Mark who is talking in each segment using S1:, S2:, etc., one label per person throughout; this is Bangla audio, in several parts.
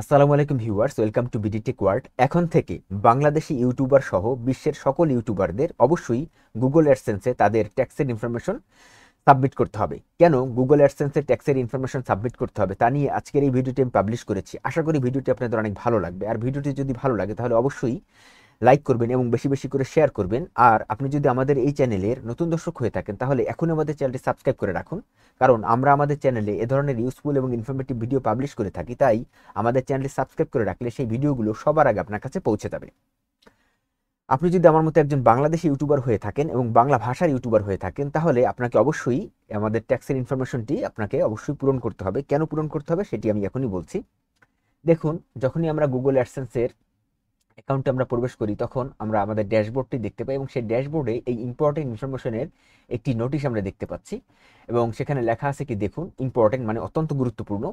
S1: আসসালামু আলাইকুম viewers welcome to BD tech world এখন থেকে বাংলাদেশি ইউটিউবার সহ বিশ্বের সকল ইউটিউবারদের অবশ্যই গুগল অ্যাডসেন্সে তাদের ট্যাক্সের ইনফরমেশন সাবমিট করতে হবে কেন গুগল অ্যাডসেন্সে ট্যাক্সের ইনফরমেশন সাবমিট করতে হবে তা নিয়ে আজকের এই ভিডিওটি আমি পাবলিশ করেছি আশা করি ভিডিওটি আপনাদের অনেক ভালো লাগবে আর ভিডিওটি যদি ভালো লাগে তাহলে অবশ্যই লাইক করবেন এবং বেশি বেশি করে শেয়ার করবেন আর আপনি যদি আমাদের এই চ্যানেলের নতুন দর্শক হয়ে থাকেন তাহলে এখন আমাদের চ্যানেলটি সাবস্ক্রাইব করে রাখুন কারণ আমরা আমাদের চ্যানেলে এ ধরনের ইউজফুল এবং ইনফরমেটিভ ভিডিও পাবলিশ করে থাকি তাই আমাদের চ্যানেলটি সাবস্ক্রাইব করে রাখলে সেই ভিডিওগুলো সবার আগে আপনার কাছে পৌঁছে যাবে আপনি যদি আমার মতো একজন বাংলাদেশি ইউটিউবার হয়ে থাকেন এবং বাংলা ভাষার ইউটিউবার হয়ে থাকেন তাহলে আপনাকে অবশ্যই আমাদের ট্যাক্সের ইনফরমেশনটি আপনাকে অবশ্যই পূরণ করতে হবে কেন পূরণ করতে হবে সেটি আমি এখনই বলছি দেখুন যখনই আমরা গুগল অ্যাডসেন্সের অ্যাকাউন্টে আমরা প্রবেশ করি তখন আমরা আমাদের ড্যাশবোর্ডটি দেখতে পাই এবং সেই ড্যাশবোর্ডে এই ইম্পর্টেন্ট ইনফরমেশনের একটি নোটিশ আমরা দেখতে পাচ্ছি এবং সেখানে লেখা আছে কি দেখুন ইম্পর্টেন্ট মানে অত্যন্ত গুরুত্বপূর্ণ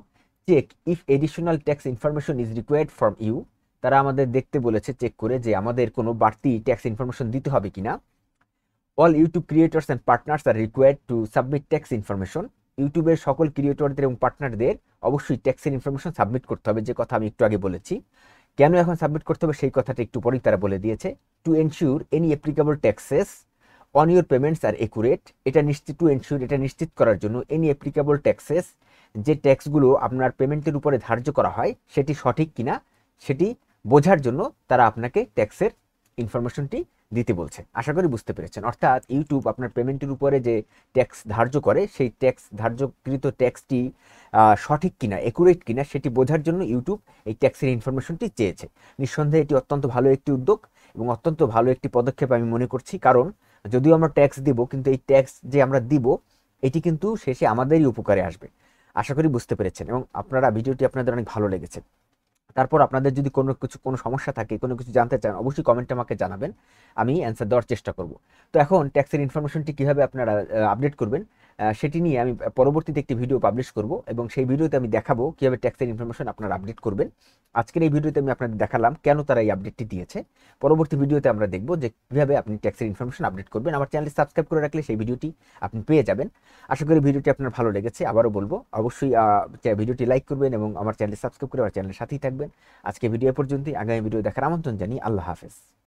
S1: check if additional tax information is required from you তারা আমাদের দেখতে বলেছে চেক করে যে আমাদের কোনো বাড়তি ট্যাক্স ইনফরমেশন দিতে হবে কি না all YouTube creators and partners are required to submit tax information ইউটিউবের সকল ক্রিয়েটরদের এবং পার্টনারদের অবশ্যই ট্যাক্সের ইনফরমেশন সাবমিট করতে হবে যে কথা আমি একটু আগে বলেছি কেন এখন সাবমিট করতে হবে সেই কথাটা একটু পরেই তারা বলে দিয়েছে to ensure any applicable taxes on your payments are accurate এটা নিশ্চিত টু এনশিওর এটা নিশ্চিত করার জন্য এনি অ্যাপ্লিকেবল ট্যাক্সেস যে ট্যাক্সগুলো আপনার পেমেন্টের উপরে ধার্য করা হয় সেটি সঠিক কিনা সেটি বোঝার জন্য তারা আপনাকে ট্যাক্সের ইনফরমেশনটি দিতে বলছে আশা করি বুঝতে পেরেছেন অর্থাৎ ইউটিউব আপনার পেমেন্টের উপরে যে ট্যাক্স ধার্য করে সেই ট্যাক্স ধার্যকৃত ট্যাক্সটি সঠিক কিনা একুরেট কিনা সেটি বোঝার জন্য ইউটিউব এই ট্যাক্সের ইনফরমেশনটি চেয়েছে নিঃসন্দেহে এটি অত্যন্ত ভালো একটি উদ্যোগ এবং অত্যন্ত ভালো একটি পদক্ষেপ আমি মনে করছি কারণ যদিও আমরা ট্যাক্স দিব কিন্তু এই ট্যাক্স যে আমরা দিব এটি কিন্তু শেষে আমাদেরই উপকারে আসবে আশা করি বুঝতে পেরেছেন এবং আপনারা ভিডিওটি আপনাদের অনেক ভালো লেগেছে তারপর আপনাদের যদি কোনো কিছু কোনো সমস্যা থাকে কোনো কিছু জানতে চান অবশ্যই কমেন্টে আমাকে জানাবেন আমি অ্যান্সার দেওয়ার চেষ্টা করব তো এখন ট্যাক্সের ইনফরমেশনটি কীভাবে আপনারা আপডেট করবেন সেটি নিয়ে আমি পরবর্তীতে একটি ভিডিও পাবলিশ করব এবং সেই ভিডিওতে আমি দেখাবো কীভাবে ট্যাক্সের ইনফরমেশন আপনারা আপডেট করবেন আজকের এই ভিডিওতে আমি আপনাদের দেখালাম কেন তারা এই আপডেটটি দিয়েছে পরবর্তী ভিডিওতে আমরা দেখব যে কীভাবে আপনি ট্যাক্সের ইনফরমেশন আপডেট করবেন আমার চ্যানেল সাবস্ক্রাইব করে রাখলে সেই ভিডিওটি আপনি পেয়ে যাবেন আশা করি ভিডিওটি আপনার ভালো লেগেছে আবারও বলবো অবশ্যই ভিডিওটি লাইক করবেন এবং আমার চ্যানেল সাবস্ক্রাইব করে আমার চ্যানেলের সাথেই থাকবেন আজকে ভিডিও পর্যন্তই আগামী ভিডিও দেখার আমন্ত্রণ জানি আল্লাহ হাফেজ